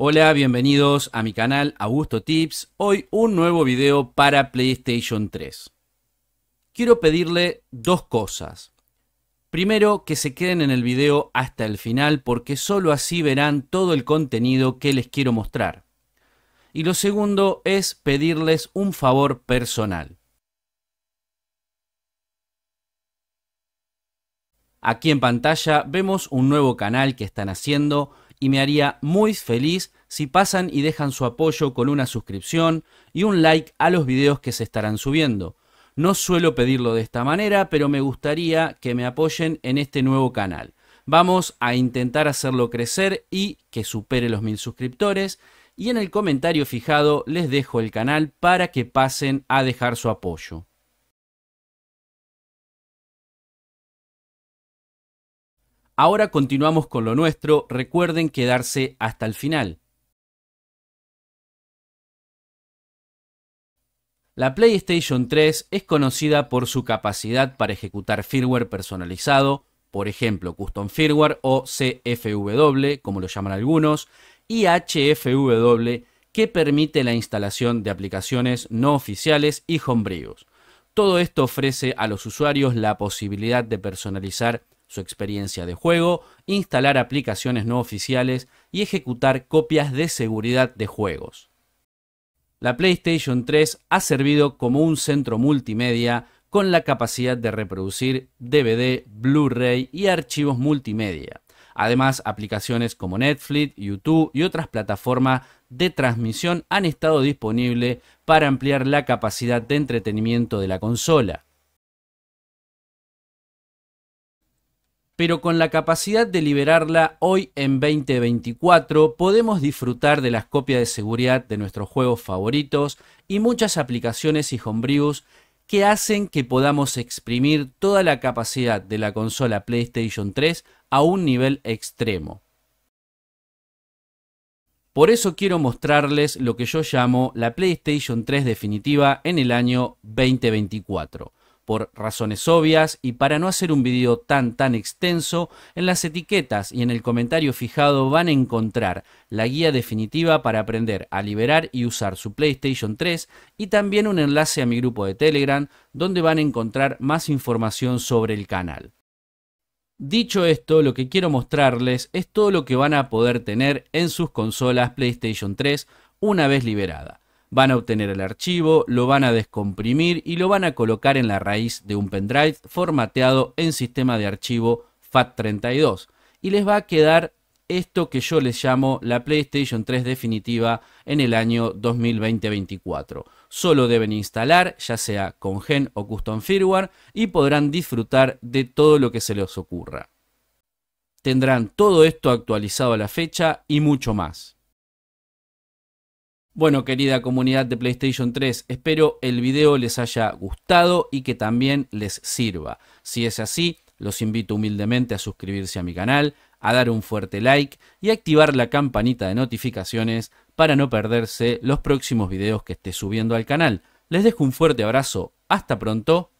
Hola, bienvenidos a mi canal Augusto Tips. Hoy un nuevo video para PlayStation 3. Quiero pedirle dos cosas. Primero, que se queden en el video hasta el final porque solo así verán todo el contenido que les quiero mostrar. Y lo segundo es pedirles un favor personal. Aquí en pantalla vemos un nuevo canal que están haciendo y me haría muy feliz si pasan y dejan su apoyo con una suscripción y un like a los videos que se estarán subiendo. No suelo pedirlo de esta manera, pero me gustaría que me apoyen en este nuevo canal. Vamos a intentar hacerlo crecer y que supere los mil suscriptores. Y en el comentario fijado les dejo el canal para que pasen a dejar su apoyo. Ahora continuamos con lo nuestro, recuerden quedarse hasta el final. La PlayStation 3 es conocida por su capacidad para ejecutar firmware personalizado, por ejemplo Custom Firmware o CFW, como lo llaman algunos, y HFW, que permite la instalación de aplicaciones no oficiales y homebrews. Todo esto ofrece a los usuarios la posibilidad de personalizar su experiencia de juego, instalar aplicaciones no oficiales y ejecutar copias de seguridad de juegos. La PlayStation 3 ha servido como un centro multimedia con la capacidad de reproducir DVD, Blu-ray y archivos multimedia. Además, aplicaciones como Netflix, YouTube y otras plataformas de transmisión han estado disponibles para ampliar la capacidad de entretenimiento de la consola. pero con la capacidad de liberarla hoy en 2024 podemos disfrutar de las copias de seguridad de nuestros juegos favoritos y muchas aplicaciones y homebrews que hacen que podamos exprimir toda la capacidad de la consola PlayStation 3 a un nivel extremo. Por eso quiero mostrarles lo que yo llamo la PlayStation 3 definitiva en el año 2024 por razones obvias y para no hacer un video tan tan extenso, en las etiquetas y en el comentario fijado van a encontrar la guía definitiva para aprender a liberar y usar su PlayStation 3 y también un enlace a mi grupo de Telegram donde van a encontrar más información sobre el canal. Dicho esto, lo que quiero mostrarles es todo lo que van a poder tener en sus consolas PlayStation 3 una vez liberada van a obtener el archivo, lo van a descomprimir y lo van a colocar en la raíz de un pendrive formateado en sistema de archivo FAT32. Y les va a quedar esto que yo les llamo la PlayStation 3 definitiva en el año 2020-24. Solo deben instalar, ya sea con gen o custom firmware, y podrán disfrutar de todo lo que se les ocurra. Tendrán todo esto actualizado a la fecha y mucho más. Bueno, querida comunidad de PlayStation 3, espero el video les haya gustado y que también les sirva. Si es así, los invito humildemente a suscribirse a mi canal, a dar un fuerte like y a activar la campanita de notificaciones para no perderse los próximos videos que esté subiendo al canal. Les dejo un fuerte abrazo, hasta pronto